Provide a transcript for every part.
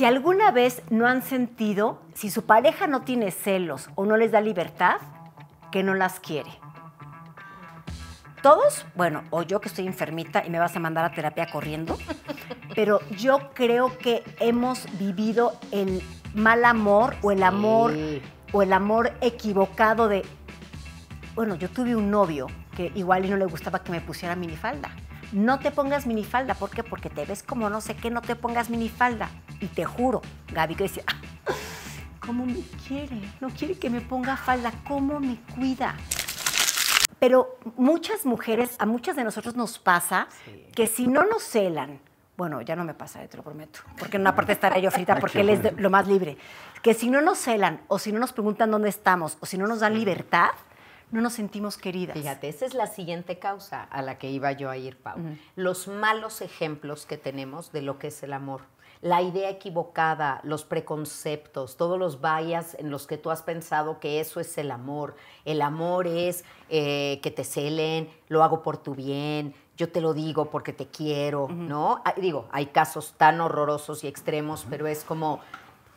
Si alguna vez no han sentido, si su pareja no tiene celos o no les da libertad, que no las quiere. Todos, bueno, o yo que estoy enfermita y me vas a mandar a terapia corriendo, pero yo creo que hemos vivido el mal amor o el amor o el amor equivocado de bueno, yo tuve un novio que igual y no le gustaba que me pusiera minifalda. No te pongas minifalda, ¿por qué? Porque te ves como no sé qué, no te pongas minifalda. Y te juro, Gaby que decía, ah, ¿cómo me quiere? No quiere que me ponga falda, ¿cómo me cuida? Pero muchas mujeres, a muchas de nosotros nos pasa que si no nos celan, bueno, ya no me pasa, eh, te lo prometo, porque en una parte estaré yo frita porque él es lo más libre, que si no nos celan o si no nos preguntan dónde estamos o si no nos dan libertad, no nos sentimos queridas. Fíjate, esa es la siguiente causa a la que iba yo a ir, Pau. Los malos ejemplos que tenemos de lo que es el amor la idea equivocada, los preconceptos, todos los vallas en los que tú has pensado que eso es el amor. El amor es eh, que te celen, lo hago por tu bien, yo te lo digo porque te quiero, ¿no? Ah, digo, hay casos tan horrorosos y extremos, pero es como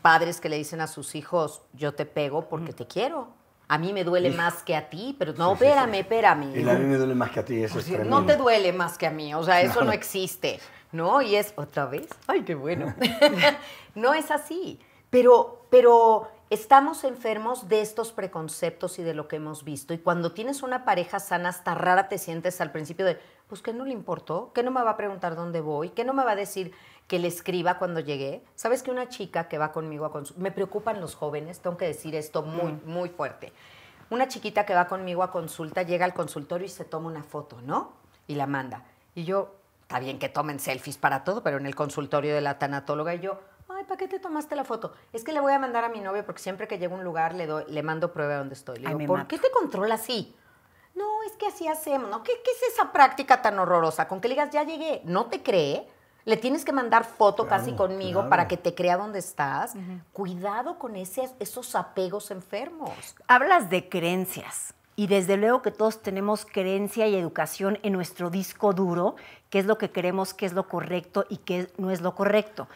padres que le dicen a sus hijos, yo te pego porque te quiero. A mí me duele más que a ti, pero no, vérame, espérame, Y a mí me duele más que a ti, eso es No te duele más que a mí, o sea, eso no existe. No, y es otra vez. Ay, qué bueno. no es así. Pero, pero estamos enfermos de estos preconceptos y de lo que hemos visto. Y cuando tienes una pareja sana, hasta rara te sientes al principio de, pues que no le importó, que no me va a preguntar dónde voy, que no me va a decir que le escriba cuando llegué. Sabes que una chica que va conmigo a consulta, me preocupan los jóvenes, tengo que decir esto muy, mm. muy fuerte. Una chiquita que va conmigo a consulta llega al consultorio y se toma una foto, ¿no? Y la manda. Y yo, está bien que tomen selfies para todo, pero en el consultorio de la tanatóloga y yo, ay, ¿para qué te tomaste la foto? Es que le voy a mandar a mi novio porque siempre que llego a un lugar le, doy, le mando prueba donde estoy. Le ¿por qué te controla así? No, es que así hacemos, ¿no? ¿Qué, es esa práctica tan horrorosa? Con que le digas, ya llegué, no te cree, le tienes que mandar foto casi conmigo para que te crea dónde estás. Cuidado con esos apegos enfermos. Hablas de creencias y desde luego que todos tenemos creencia y educación en nuestro disco duro, qué es lo que queremos, qué es lo correcto y qué no es lo correcto.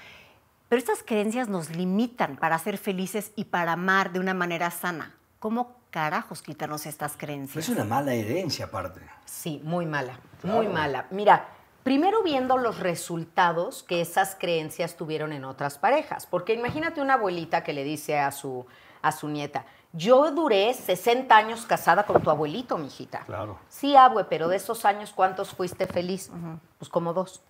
Pero estas creencias nos limitan para ser felices y para amar de una manera sana. ¿Cómo carajos quitarnos estas creencias? Es una mala herencia aparte. Sí, muy mala, muy mala. Mira, Primero viendo los resultados que esas creencias tuvieron en otras parejas, porque imagínate una abuelita que le dice a su, a su nieta, yo duré 60 años casada con tu abuelito, mijita. Claro. Sí, abue, pero de esos años, ¿cuántos fuiste feliz? Pues como dos.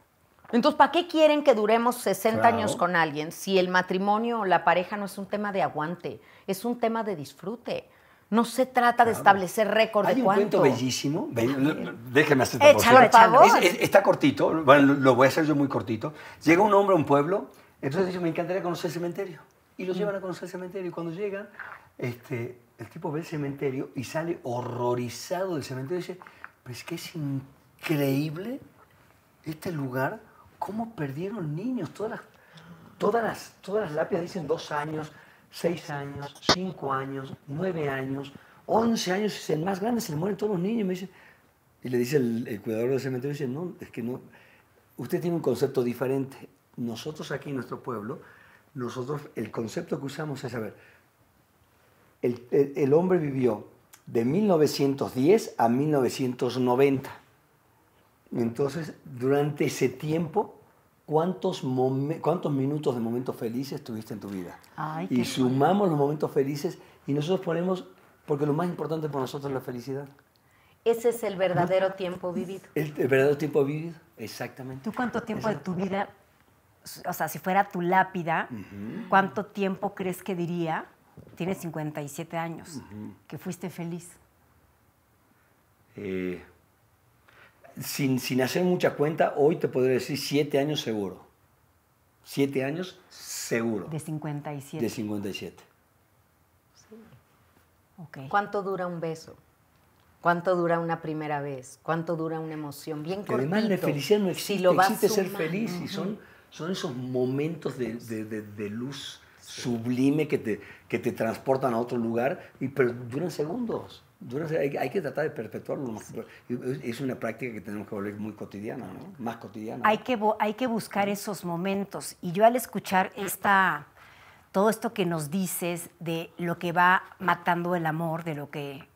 Entonces, ¿para qué quieren que duremos 60 años con alguien si el matrimonio o la pareja no es un tema de aguante, es un tema de disfrute? No se trata de establecer récord de Hay un cuento bellísimo. déjeme hacer Échalo, échalo. está cortito. lo voy a hacer yo muy cortito. Llega un hombre a un pueblo, entonces dice, me encantaría conocer el cementerio. Y lo mm. llevan a conocer el cementerio. Y cuando llegan, este, el tipo ve el cementerio y sale horrorizado del cementerio y dice, pues que es increíble este lugar, cómo perdieron niños. Todas las, todas las, todas las lápidas dicen dos años, Seis años, cinco años, nueve años, once años, es el más grande, se le mueren todos los niños. Me dice, y le dice el, cuidador del cementerio, dice, no, es que no, usted tiene un concepto diferente. Nosotros aquí en nuestro pueblo, nosotros el concepto que usamos es, a ver, el, el hombre vivió de 1910 a 1990. Entonces, durante ese tiempo, ¿Cuántos, ¿Cuántos minutos de momentos felices tuviste en tu vida? y sumamos los momentos felices y nosotros ponemos, porque lo más importante para nosotros es la felicidad. Ese es el verdadero tiempo vivido. El, verdadero tiempo vivido, exactamente. ¿Tú cuánto tiempo de tu vida, o sea, si fuera tu lápida, cuánto tiempo crees que diría, tienes 57 años, que fuiste feliz? Eh, sin, hacer mucha cuenta, hoy te podría decir siete años seguro. Siete años seguro. De 57. De 57. Sí. ¿Cuánto dura un beso? ¿Cuánto dura una primera vez? ¿Cuánto dura una emoción? Bien cortito. Además, la felicidad no existe. ser feliz y son, son esos momentos de, luz sublime que te, que te transportan a otro lugar, y, pero duran segundos hay, que tratar de perpetuarlo. Es una práctica que tenemos que volver muy cotidiana, más cotidiana. Hay que, hay que buscar esos momentos. Y yo al escuchar esta, todo esto que nos dices de lo que va matando el amor, de lo que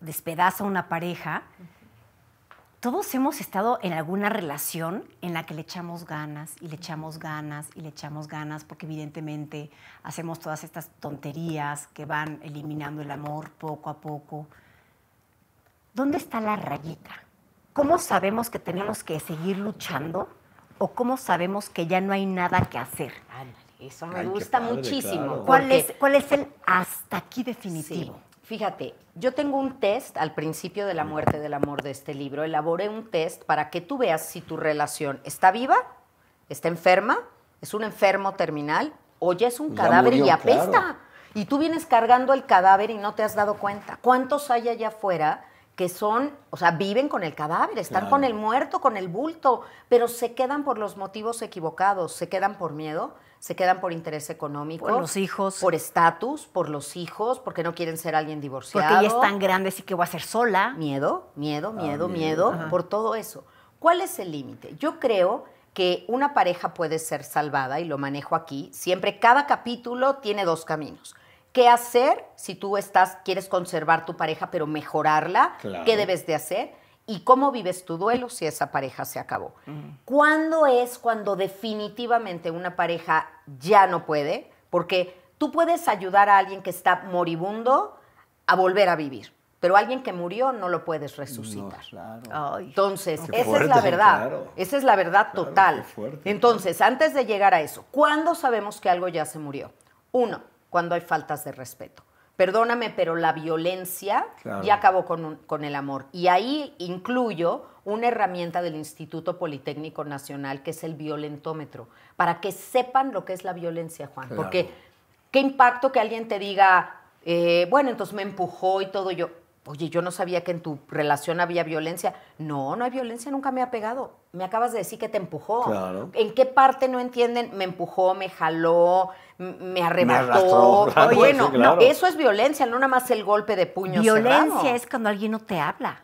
despedaza una pareja, todos hemos estado en alguna relación en la que le echamos ganas y le echamos ganas y le echamos ganas porque evidentemente hacemos todas estas tonterías que van eliminando el amor poco a poco. ¿Dónde está la rayita? ¿Cómo sabemos que tenemos que seguir luchando o cómo sabemos que ya no hay nada que hacer? eso me gusta muchísimo. ¿Cuál, es, el hasta aquí definitivo? Fíjate, yo tengo un test al principio de la muerte del amor de este libro. Elaboré un test para que tú veas si tu relación está viva, está enferma, es un enfermo terminal o ya es un cadáver y apesta. Y tú vienes cargando el cadáver y no te has dado cuenta. ¿Cuántos hay allá afuera que son, o sea, viven con el cadáver, están con el muerto, con el bulto, pero se quedan por los motivos equivocados, se quedan por miedo, se quedan por interés económico. Por los hijos. Por estatus, por los hijos, porque no quieren ser alguien divorciado. Porque es tan grande, sí que voy a ser sola. Miedo, miedo, ah, miedo, miedo por todo eso. ¿Cuál es el límite? Yo creo que una pareja puede ser salvada, y lo manejo aquí, siempre cada capítulo tiene dos caminos. ¿Qué hacer si tú estás, quieres conservar tu pareja pero mejorarla? ¿Qué debes de hacer? ¿Y cómo vives tu duelo si esa pareja se acabó? ¿Cuándo es cuando definitivamente una pareja ya no puede? Porque tú puedes ayudar a alguien que está moribundo a volver a vivir, pero alguien que murió no lo puedes resucitar. Entonces, esa es la verdad. Esa es la verdad total. Entonces, antes de llegar a eso, ¿cuándo sabemos que algo ya se murió? Uno, cuando hay faltas de respeto. Perdóname, pero la violencia ya acabó con, el amor. Y ahí incluyo una herramienta del Instituto Politécnico Nacional, que es el violentómetro, para que sepan lo que es la violencia, Juan. Porque qué impacto que alguien te diga, eh, bueno, entonces me empujó y todo yo. Oye, yo no sabía que en tu relación había violencia. No, no hay violencia, nunca me ha pegado. Me acabas de decir que te empujó. ¿En qué parte no entienden? Me empujó, me jaló, me arrebató. bueno, eso es violencia, no nada más el golpe de puño. Violencia es cuando alguien no te habla.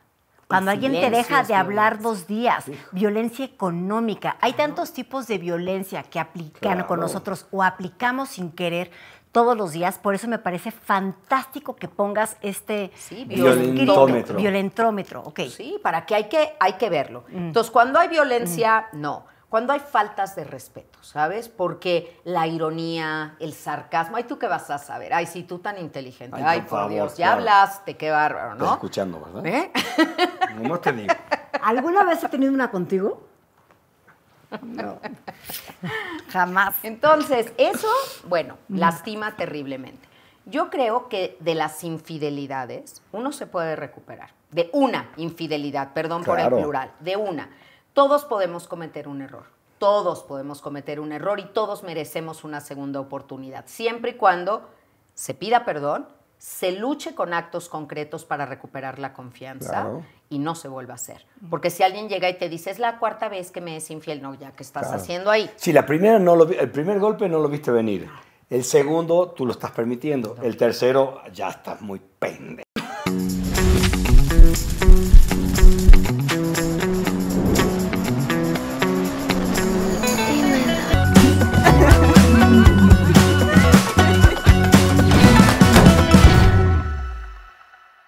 Cuando pues alguien te deja de hablar dos días, violencia económica. Hay tantos tipos de violencia que aplican con nosotros o aplicamos sin querer todos los días. Por eso me parece fantástico que pongas este eh, violentómetro. Sí, para que hay que, hay que verlo. Mm. Entonces, cuando hay violencia, mm. no. Cuando hay faltas de respeto, ¿sabes? Porque la ironía, el sarcasmo, ay, tú qué vas a saber, ay, sí, tú tan inteligente, ay, por, Dios, ya hablas hablaste, qué bárbaro, ¿no? escuchando, ¿verdad? ¿Eh? ¿Alguna vez he tenido una contigo? No. Jamás. Entonces, eso, bueno, mm. lastima terriblemente. Yo creo que de las infidelidades uno se puede recuperar. De una infidelidad, perdón por el plural, de una. Todos podemos cometer un error. Todos podemos cometer un error y todos merecemos una segunda oportunidad, siempre y cuando se pida perdón se luche con actos concretos para recuperar la confianza y no se vuelva a hacer. Porque si alguien llega y te dice, es la cuarta vez que me es infiel, no, ya, ¿qué estás haciendo ahí? Si la primera no lo, el primer golpe no lo viste venir. El segundo, tú lo estás permitiendo. El tercero, ya estás muy pende.